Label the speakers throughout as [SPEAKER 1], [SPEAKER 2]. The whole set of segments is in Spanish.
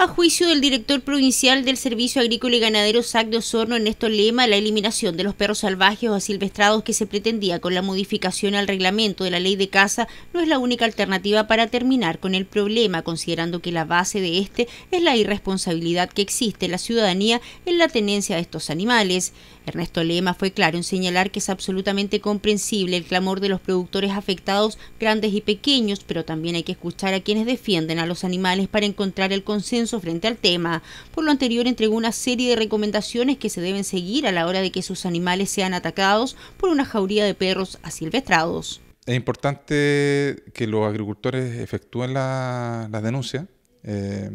[SPEAKER 1] a juicio del director provincial del Servicio Agrícola y Ganadero SAC de Osorno, Ernesto Lema, la eliminación de los perros salvajes o silvestrados que se pretendía con la modificación al reglamento de la ley de caza no es la única alternativa para terminar con el problema, considerando que la base de este es la irresponsabilidad que existe en la ciudadanía en la tenencia de estos animales. Ernesto Lema fue claro en señalar que es absolutamente comprensible el clamor de los productores afectados, grandes y pequeños, pero también hay que escuchar a quienes defienden a los animales para encontrar el consenso frente al tema. Por lo anterior, entregó una serie de recomendaciones que se deben seguir a la hora de que sus animales sean atacados por una jauría de perros asilvestrados.
[SPEAKER 2] Es importante que los agricultores efectúen las denuncias. Eh,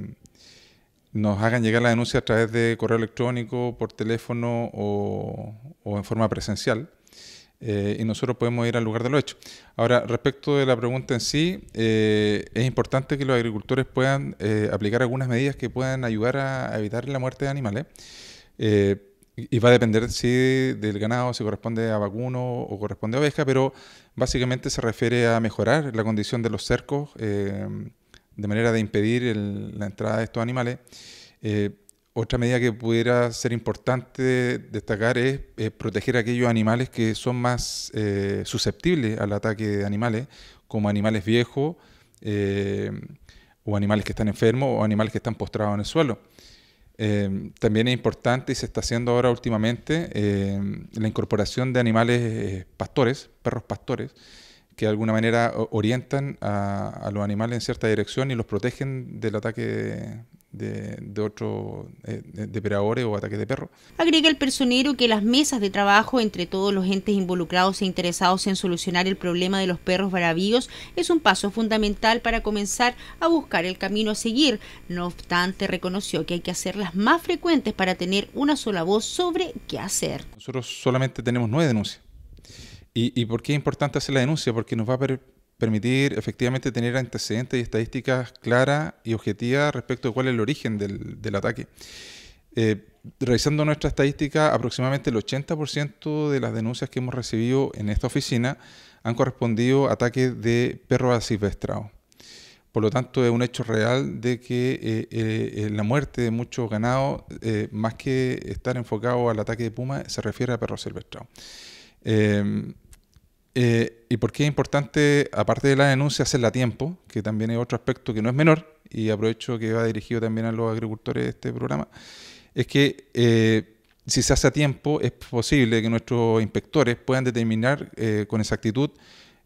[SPEAKER 2] nos hagan llegar la denuncia a través de correo electrónico, por teléfono o en forma presencial. Eh, y nosotros podemos ir al lugar de lo hecho. Ahora, respecto de la pregunta en sí, eh, es importante que los agricultores puedan eh, aplicar algunas medidas que puedan ayudar a evitar la muerte de animales. y va a depender si del ganado, si corresponde a vacuno o corresponde a oveja, pero básicamente se refiere a mejorar la condición de los cercos de manera de impedir la entrada de estos animales otra medida que pudiera ser importante destacar es eh, proteger aquellos animales que son más eh, susceptibles al ataque de animales, como animales viejos eh, o animales que están enfermos o animales que están postrados en el suelo. también es importante y se está haciendo ahora últimamente la incorporación de animales pastores, perros pastores, que de alguna manera orientan a, a los animales en cierta dirección y los protegen del ataque de, otros eh, o ataques de perro
[SPEAKER 1] Agrega el personero que las mesas de trabajo entre todos los entes involucrados e interesados en solucionar el problema de los perros varavíos es un paso fundamental para comenzar a buscar el camino a seguir. No obstante, reconoció que hay que hacerlas más frecuentes para tener una sola voz sobre qué hacer.
[SPEAKER 2] Nosotros solamente tenemos nueve denuncias. ¿Y, por qué es importante hacer la denuncia? Porque nos va a permitir efectivamente tener antecedentes y estadísticas claras y objetivas respecto de cuál es el origen del, ataque. Eh, revisando nuestra estadística, aproximadamente el 80% de las denuncias que hemos recibido en esta oficina han correspondido a ataques de perros asilvestrados. Por lo tanto, es un hecho real de que eh, eh, la muerte de muchos ganados, más que estar enfocado al ataque de puma, se refiere a perros silvestrados. Eh, ¿Y por qué es importante, aparte de la denuncia, hacerla a tiempo? Que también es otro aspecto que no es menor, y aprovecho que va dirigido también a los agricultores de este programa, es que eh, si se hace a tiempo es posible que nuestros inspectores puedan determinar eh, con exactitud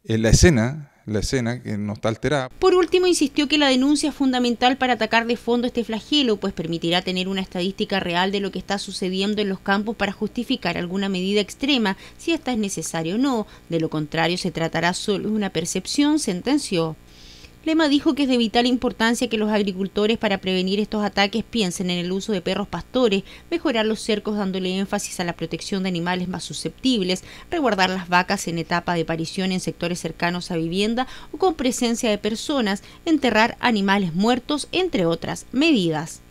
[SPEAKER 2] eh, la escena la escena que no está alterada.
[SPEAKER 1] Por último, insistió que la denuncia es fundamental para atacar de fondo este flagelo, pues permitirá tener una estadística real de lo que está sucediendo en los campos para justificar alguna medida extrema, si esta es necesaria o no. De lo contrario, se tratará solo de una percepción, sentenció. Lema dijo que es de vital importancia que los agricultores para prevenir estos ataques piensen en el uso de perros pastores, mejorar los cercos dándole énfasis a la protección de animales más susceptibles, reguardar las vacas en etapa de parición en sectores cercanos a vivienda o con presencia de personas, enterrar animales muertos, entre otras medidas.